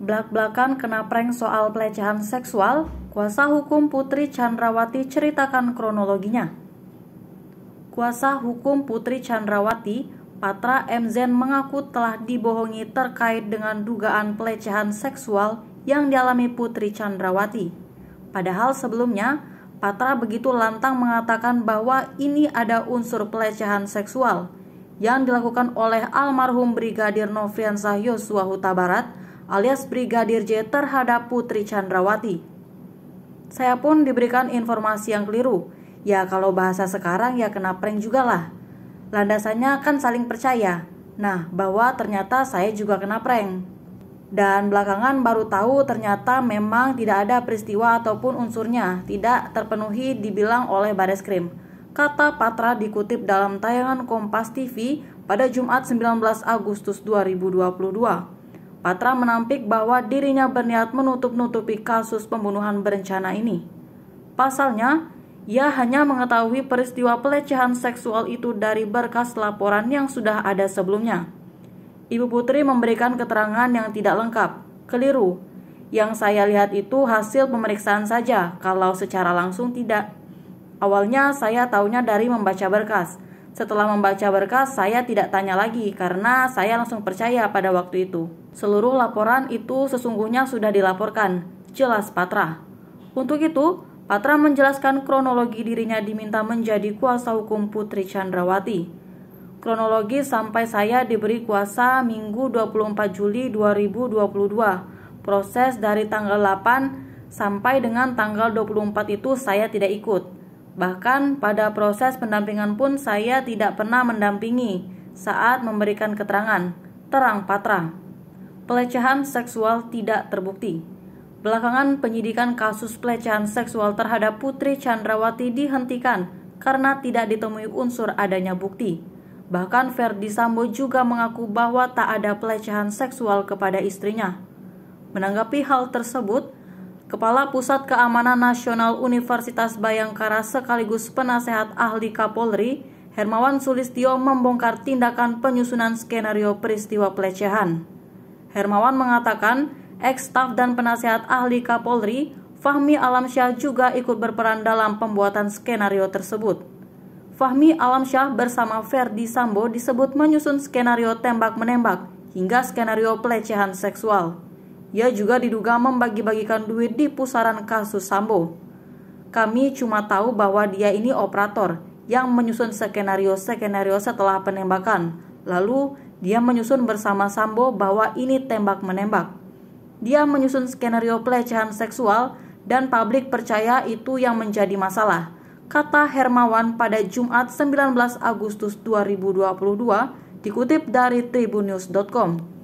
Belak-belakan kena prank soal pelecehan seksual, kuasa hukum Putri Chandrawati ceritakan kronologinya. Kuasa hukum Putri Chandrawati, Patra M. Zen mengaku telah dibohongi terkait dengan dugaan pelecehan seksual yang dialami Putri Chandrawati. Padahal sebelumnya, Patra begitu lantang mengatakan bahwa ini ada unsur pelecehan seksual yang dilakukan oleh almarhum Brigadir Noviansah Yosua Huta Barat – alias Brigadir J terhadap Putri Chandrawati. Saya pun diberikan informasi yang keliru. Ya kalau bahasa sekarang ya kena prank juga lah. Landasannya kan saling percaya. Nah, bahwa ternyata saya juga kena prank. Dan belakangan baru tahu ternyata memang tidak ada peristiwa ataupun unsurnya tidak terpenuhi dibilang oleh Baris Krim. Kata Patra dikutip dalam tayangan Kompas TV pada Jumat 19 Agustus 2022. Patra menampik bahwa dirinya berniat menutup-nutupi kasus pembunuhan berencana ini. Pasalnya, ia hanya mengetahui peristiwa pelecehan seksual itu dari berkas laporan yang sudah ada sebelumnya. Ibu Putri memberikan keterangan yang tidak lengkap, keliru. Yang saya lihat itu hasil pemeriksaan saja, kalau secara langsung tidak. Awalnya saya tahunya dari membaca berkas setelah membaca berkas, saya tidak tanya lagi karena saya langsung percaya pada waktu itu. Seluruh laporan itu sesungguhnya sudah dilaporkan, jelas Patra. Untuk itu, Patra menjelaskan kronologi dirinya diminta menjadi kuasa hukum Putri Chandrawati. Kronologi sampai saya diberi kuasa Minggu 24 Juli 2022. Proses dari tanggal 8 sampai dengan tanggal 24 itu saya tidak ikut. Bahkan pada proses pendampingan pun saya tidak pernah mendampingi saat memberikan keterangan, terang patra Pelecehan seksual tidak terbukti. Belakangan penyidikan kasus pelecehan seksual terhadap Putri Chandrawati dihentikan karena tidak ditemui unsur adanya bukti. Bahkan Ferdi Sambo juga mengaku bahwa tak ada pelecehan seksual kepada istrinya. Menanggapi hal tersebut, Kepala Pusat Keamanan Nasional Universitas Bayangkara sekaligus penasehat ahli Kapolri, Hermawan Sulistio membongkar tindakan penyusunan skenario peristiwa pelecehan. Hermawan mengatakan, ex-staf dan penasehat ahli Kapolri, Fahmi Alamsyah juga ikut berperan dalam pembuatan skenario tersebut. Fahmi Alamsyah bersama Ferdi Sambo disebut menyusun skenario tembak-menembak hingga skenario pelecehan seksual. Ia juga diduga membagi-bagikan duit di pusaran kasus Sambo. Kami cuma tahu bahwa dia ini operator yang menyusun skenario-skenario setelah penembakan. Lalu dia menyusun bersama Sambo bahwa ini tembak-menembak. Dia menyusun skenario pelecehan seksual dan publik percaya itu yang menjadi masalah, kata Hermawan pada Jumat 19 Agustus 2022 dikutip dari tribunews.com.